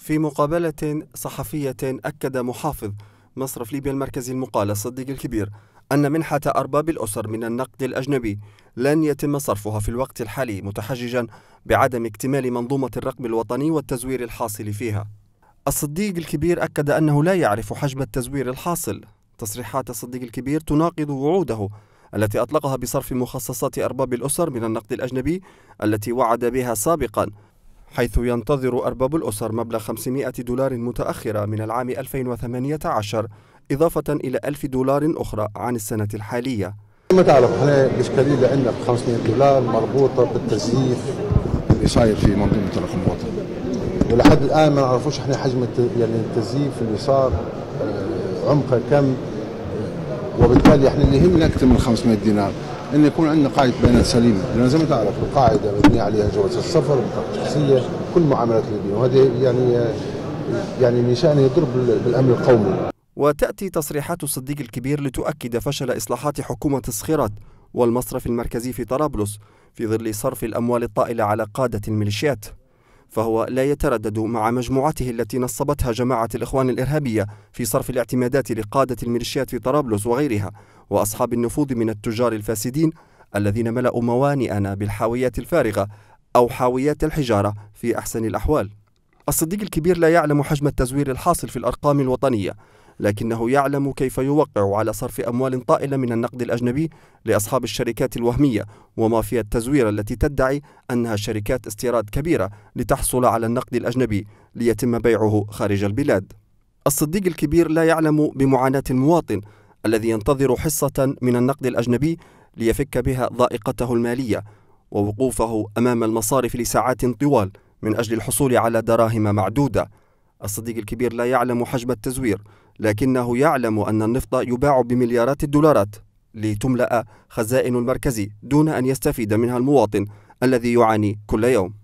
في مقابلة صحفية أكد محافظ مصرف ليبيا المركزي المقال الصديق الكبير أن منحة أرباب الأسر من النقد الأجنبي لن يتم صرفها في الوقت الحالي متحججا بعدم اكتمال منظومة الرقم الوطني والتزوير الحاصل فيها الصديق الكبير أكد أنه لا يعرف حجم التزوير الحاصل تصريحات الصديق الكبير تناقض وعوده التي أطلقها بصرف مخصصات أرباب الأسر من النقد الأجنبي التي وعد بها سابقاً حيث ينتظر أرباب الأسر مبلغ 500 دولار متأخرة من العام 2018 إضافة إلى 1000 دولار أخرى عن السنة الحالية كما تعرف احنا الإشكالية اللي عندنا ب 500 دولار مربوطة بالتزييف اللي صاير في منظومة الرقم الوطني ولحد الآن ما نعرفوش احنا حجم يعني التزييف اللي صار آه، عمقه كم وبالتالي احنا اللي يهمنا أكثر من 500 دينار ان يكون عندنا قاعده بيانات سليمه لان زي ما تعرف القاعده مبنيه عليها جواز السفر بطاقه شخصيه كل معاملات الليبيين وهذه يعني يعني من شانه يضرب بالامن القومي وتاتي تصريحات الصديق الكبير لتؤكد فشل اصلاحات حكومه الصخيرات والمصرف المركزي في طرابلس في ظل صرف الاموال الطائله على قاده الميليشيات فهو لا يتردد مع مجموعته التي نصبتها جماعة الإخوان الإرهابية في صرف الاعتمادات لقادة الميليشيات في طرابلس وغيرها وأصحاب النفوذ من التجار الفاسدين الذين ملأوا موانئنا بالحاويات الفارغة أو حاويات الحجارة في أحسن الأحوال الصديق الكبير لا يعلم حجم التزوير الحاصل في الأرقام الوطنية لكنه يعلم كيف يوقع على صرف أموال طائلة من النقد الأجنبي لأصحاب الشركات الوهمية ومافيا التزوير التي تدعي أنها شركات استيراد كبيرة لتحصل على النقد الأجنبي ليتم بيعه خارج البلاد. الصديق الكبير لا يعلم بمعاناة المواطن الذي ينتظر حصة من النقد الأجنبي ليفك بها ضائقته المالية ووقوفه أمام المصارف لساعات طوال من أجل الحصول على دراهم معدودة الصديق الكبير لا يعلم حجم التزوير لكنه يعلم أن النفط يباع بمليارات الدولارات لتملأ خزائن المركز دون أن يستفيد منها المواطن الذي يعاني كل يوم